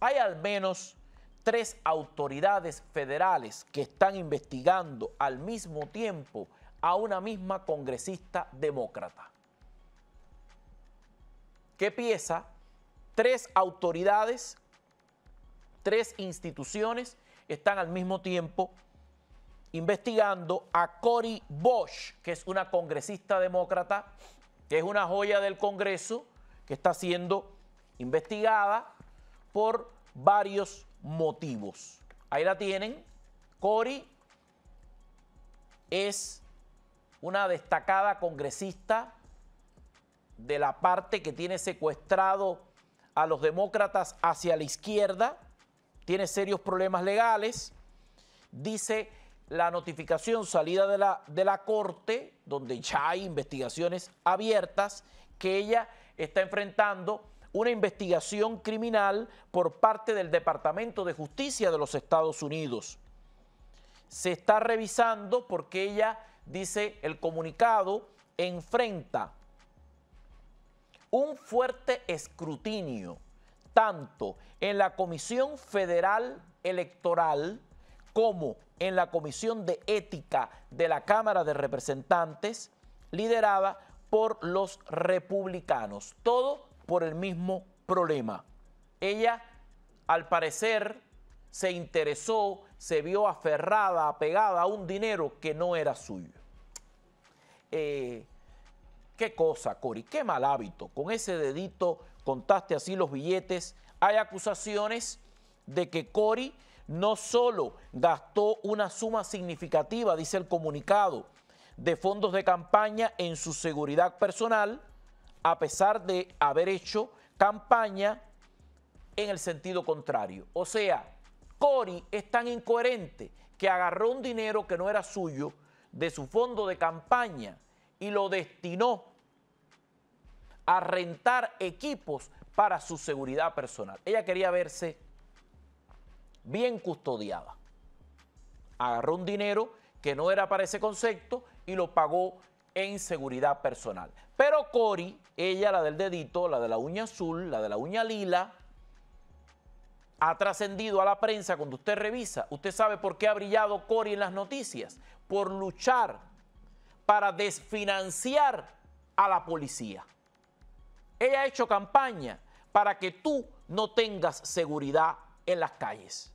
hay al menos tres autoridades federales que están investigando al mismo tiempo a una misma congresista demócrata. ¿Qué pieza? Tres autoridades, tres instituciones están al mismo tiempo investigando a Cory Bosch, que es una congresista demócrata, que es una joya del Congreso, que está siendo investigada por varios motivos. Ahí la tienen. Cori es una destacada congresista de la parte que tiene secuestrado a los demócratas hacia la izquierda, tiene serios problemas legales, dice la notificación salida de la, de la corte, donde ya hay investigaciones abiertas, que ella está enfrentando una investigación criminal por parte del Departamento de Justicia de los Estados Unidos. Se está revisando porque ella, dice el comunicado, enfrenta un fuerte escrutinio tanto en la Comisión Federal Electoral como en la Comisión de Ética de la Cámara de Representantes, liderada por los republicanos. Todo por el mismo problema. Ella, al parecer, se interesó, se vio aferrada, apegada a un dinero que no era suyo. Eh, qué cosa, Cori, qué mal hábito. Con ese dedito contaste así los billetes. Hay acusaciones de que Cori no solo gastó una suma significativa, dice el comunicado, de fondos de campaña en su seguridad personal, a pesar de haber hecho campaña en el sentido contrario. O sea, Cori es tan incoherente que agarró un dinero que no era suyo de su fondo de campaña y lo destinó a rentar equipos para su seguridad personal. Ella quería verse bien custodiada. Agarró un dinero que no era para ese concepto y lo pagó en seguridad personal. Pero Cori, ella, la del dedito, la de la uña azul, la de la uña lila, ha trascendido a la prensa cuando usted revisa. Usted sabe por qué ha brillado Cori en las noticias. Por luchar para desfinanciar a la policía. Ella ha hecho campaña para que tú no tengas seguridad en las calles.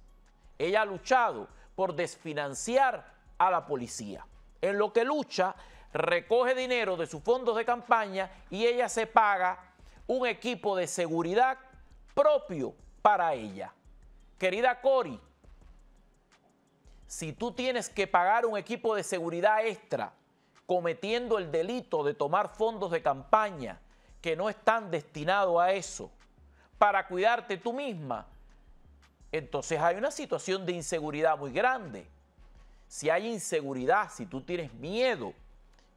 Ella ha luchado por desfinanciar a la policía. En lo que lucha recoge dinero de sus fondos de campaña y ella se paga un equipo de seguridad propio para ella. Querida Cori, si tú tienes que pagar un equipo de seguridad extra cometiendo el delito de tomar fondos de campaña que no están destinados a eso para cuidarte tú misma, entonces hay una situación de inseguridad muy grande. Si hay inseguridad, si tú tienes miedo,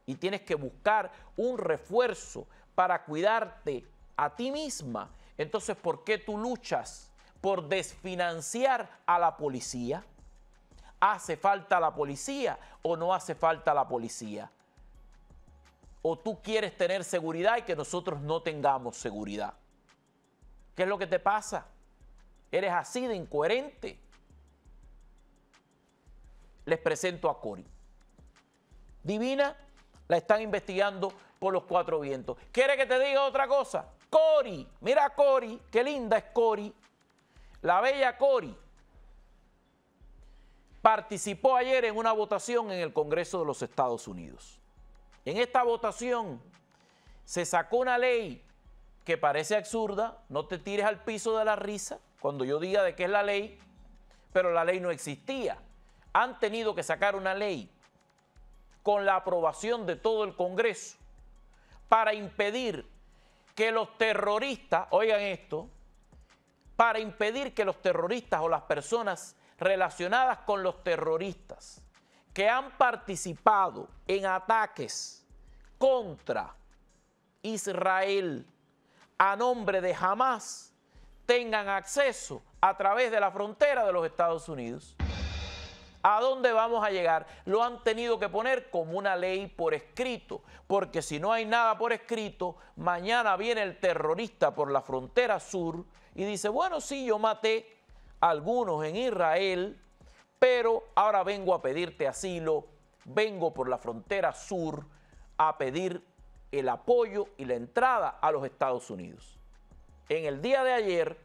y tienes que buscar un refuerzo para cuidarte a ti misma, entonces ¿por qué tú luchas por desfinanciar a la policía? ¿Hace falta la policía o no hace falta la policía? ¿O tú quieres tener seguridad y que nosotros no tengamos seguridad? ¿Qué es lo que te pasa? Eres así de incoherente. Les presento a Cori. Divina la están investigando por los cuatro vientos. ¿Quiere que te diga otra cosa? Cori, mira Cory Cori, qué linda es Cori. La bella Cori participó ayer en una votación en el Congreso de los Estados Unidos. En esta votación se sacó una ley que parece absurda, no te tires al piso de la risa cuando yo diga de qué es la ley, pero la ley no existía. Han tenido que sacar una ley con la aprobación de todo el Congreso para impedir que los terroristas, oigan esto, para impedir que los terroristas o las personas relacionadas con los terroristas que han participado en ataques contra Israel a nombre de Hamas tengan acceso a través de la frontera de los Estados Unidos. ¿A dónde vamos a llegar? Lo han tenido que poner como una ley por escrito, porque si no hay nada por escrito, mañana viene el terrorista por la frontera sur y dice, bueno, sí, yo maté a algunos en Israel, pero ahora vengo a pedirte asilo, vengo por la frontera sur a pedir el apoyo y la entrada a los Estados Unidos. En el día de ayer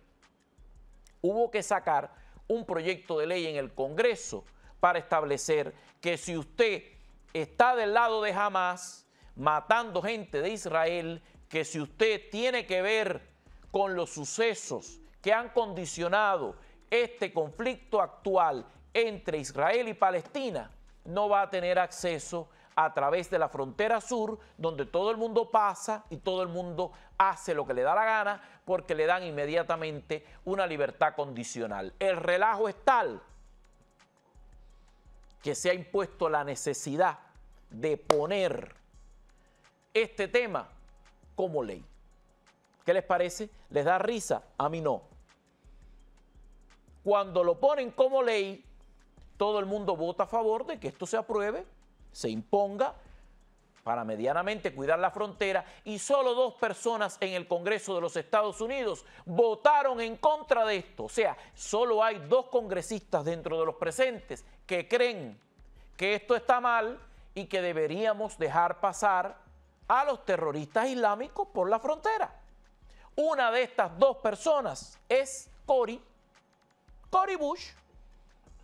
hubo que sacar un proyecto de ley en el Congreso para establecer que si usted está del lado de Hamas matando gente de Israel, que si usted tiene que ver con los sucesos que han condicionado este conflicto actual entre Israel y Palestina, no va a tener acceso a través de la frontera sur, donde todo el mundo pasa y todo el mundo hace lo que le da la gana, porque le dan inmediatamente una libertad condicional. El relajo es tal que se ha impuesto la necesidad de poner este tema como ley. ¿Qué les parece? ¿Les da risa? A mí no. Cuando lo ponen como ley, todo el mundo vota a favor de que esto se apruebe, se imponga para medianamente cuidar la frontera y solo dos personas en el Congreso de los Estados Unidos votaron en contra de esto. O sea, solo hay dos congresistas dentro de los presentes que creen que esto está mal y que deberíamos dejar pasar a los terroristas islámicos por la frontera. Una de estas dos personas es Cory, Cory Bush,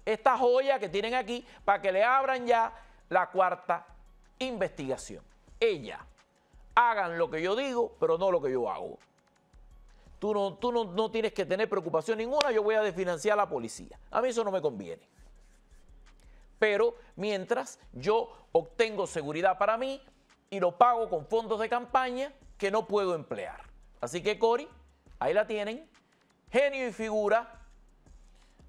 esta joya que tienen aquí para que le abran ya la cuarta investigación. Ella, hagan lo que yo digo, pero no lo que yo hago. Tú no, tú no, tienes que tener preocupación ninguna, yo voy a desfinanciar a la policía. A mí eso no me conviene. Pero mientras yo obtengo seguridad para mí y lo pago con fondos de campaña que no puedo emplear. Así que Cori, ahí la tienen. Genio y figura,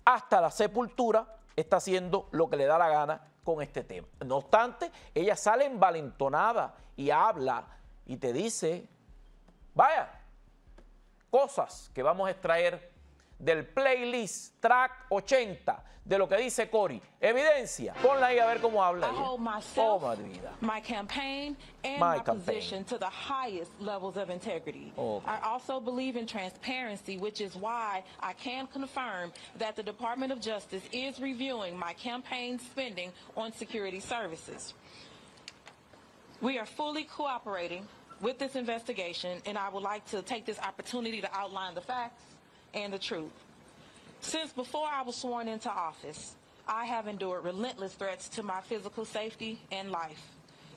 hasta la sepultura, está haciendo lo que le da la gana con este tema. No obstante, ella sale envalentonada y habla y te dice, vaya, cosas que vamos a extraer del playlist track 80 de lo que dice Cory. Evidencia. Ponla ahí a ver cómo habla. Ella. oh, madre vida. My campaign and my, my position to the highest levels of integrity. Okay. I also believe in transparency, which is why I can confirm that the Department of Justice is reviewing my campaign spending on security services. We are fully cooperating with this investigation, and I would like to take this opportunity to outline the facts and the truth. Since before I was sworn into office, I have endured relentless threats to my physical safety and life.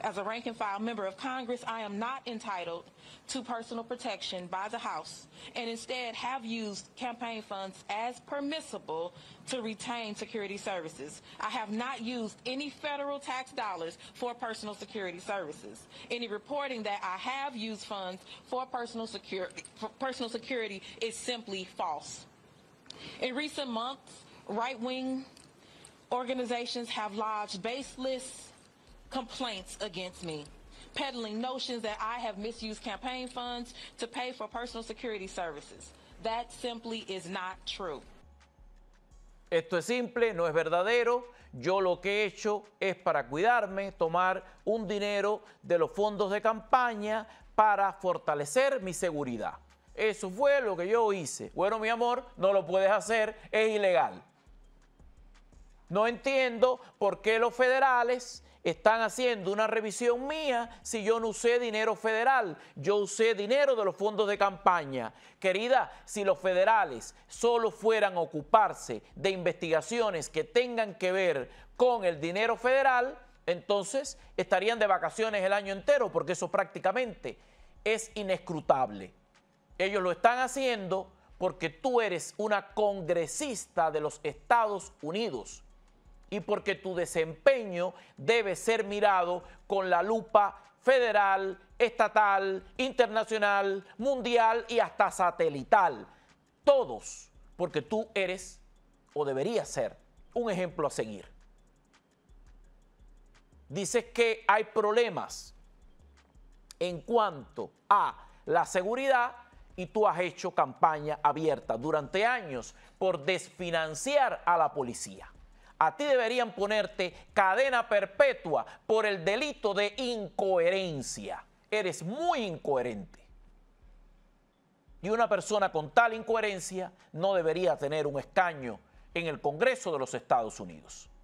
As a rank and file member of Congress, I am not entitled to personal protection by the House and instead have used campaign funds as permissible to retain security services. I have not used any federal tax dollars for personal security services. Any reporting that I have used funds for personal security, for personal security is simply false. In recent months, right-wing organizations have lodged baseless Esto es simple, no es verdadero. Yo lo que he hecho es para cuidarme, tomar un dinero de los fondos de campaña para fortalecer mi seguridad. Eso fue lo que yo hice. Bueno, mi amor, no lo puedes hacer, es ilegal. No entiendo por qué los federales están haciendo una revisión mía si yo no usé dinero federal, yo usé dinero de los fondos de campaña. Querida, si los federales solo fueran a ocuparse de investigaciones que tengan que ver con el dinero federal, entonces estarían de vacaciones el año entero porque eso prácticamente es inescrutable. Ellos lo están haciendo porque tú eres una congresista de los Estados Unidos y porque tu desempeño debe ser mirado con la lupa federal, estatal, internacional, mundial y hasta satelital. Todos, porque tú eres o deberías ser un ejemplo a seguir. Dices que hay problemas en cuanto a la seguridad y tú has hecho campaña abierta durante años por desfinanciar a la policía. A ti deberían ponerte cadena perpetua por el delito de incoherencia. Eres muy incoherente. Y una persona con tal incoherencia no debería tener un escaño en el Congreso de los Estados Unidos.